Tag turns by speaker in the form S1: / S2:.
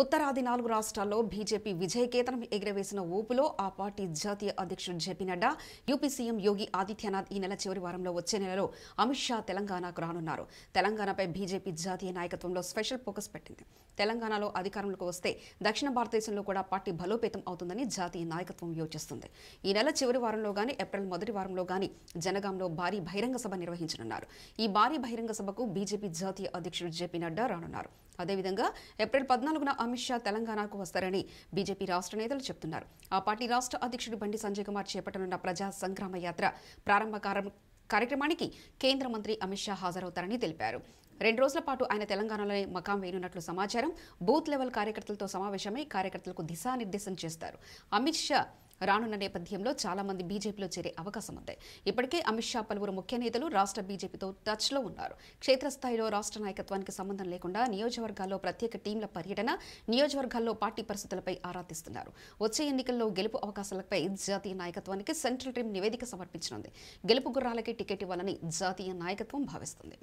S1: ఉత్తరాది నాలుగు రాష్ట్రాల్లో బీజేపీ విజయకేతనం ఎగిరవేసిన ఊపులో ఆ పార్టీ జాతీయ అధ్యక్షుడు J P Nadda UP CM Yogi Adityanath ఈ నెల చివరి వారంలో వచ్చే నెలలో అమిత్ షా తెలంగాణకు రానున్నారు తెలంగాణపై బీజేపీ జాతీయ నాయకత్వంలో స్పెషల్ ఫోకస్ పెట్టింది తెలంగాణలో అధికారంలోకి వస్తే దక్షిణ భారతదేశంలో కూడా పార్టీ బలోపేతం అవుతుందని జాతీయ నాయకత్వం యోచిస్తుంది ఈ నెల చివరి వారంలో గానీ ఏప్రిల్ మొదటి వారంలో గానీ జనగాంలో భారీ బహిరంగ సభ నిర్వహించనున్నారు ఈ భారీ బహిరంగ సభకు బీజేపీ జాతీయ అధ్యక్షుడు జేపీ నడ్డా రానున్నారు అదేవిధంగా ఏప్రిల్ పద్నాలుగున అమిత్ షా తెలంగాణకు వస్తారని బీజేపీ రాష్ట్ర నేతలు చెబుతున్నారు ఆ పార్టీ రాష్ట్ర అధ్యక్షుడు బండి సంజయ్ కుమార్ చేపట్టనున్న ప్రజా సంగ్రామ యాత్ర ప్రారంభ కార్యక్రమానికి కేంద్ర మంత్రి అమిత్ షా హాజరవుతారని తెలిపారు రెండు రోజుల పాటు ఆయన తెలంగాణలోనే మకాం వేయనున్నట్లు సమాచారం బూత్ లెవెల్ కార్యకర్తలతో సమావేశమై కార్యకర్తలకు దిశానిర్దేశం చేస్తారు అమిత్ షా రానున్న నేపథ్యంలో చాలా మంది బీజేపీలో చేరే అవకాశం ఉంది ఇప్పటికే అమిత్ షా పలువురు ముఖ్య నేతలు రాష్ట్ర బీజేపీతో టచ్లో ఉన్నారు క్షేత్రస్థాయిలో రాష్ట్ర నాయకత్వానికి సంబంధం లేకుండా నియోజకవర్గాల్లో ప్రత్యేక టీంల పర్యటన నియోజకవర్గాల్లో పార్టీ పరిస్థితులపై ఆరా తీస్తున్నారు వచ్చే ఎన్నికల్లో గెలుపు అవకాశాలపై జాతీయ నాయకత్వానికి సెంట్రల్ టీం నివేదిక సమర్పించనుంది గెలుపు గుర్రాలకి టికెట్ ఇవ్వాలని జాతీయ నాయకత్వం భావిస్తుంది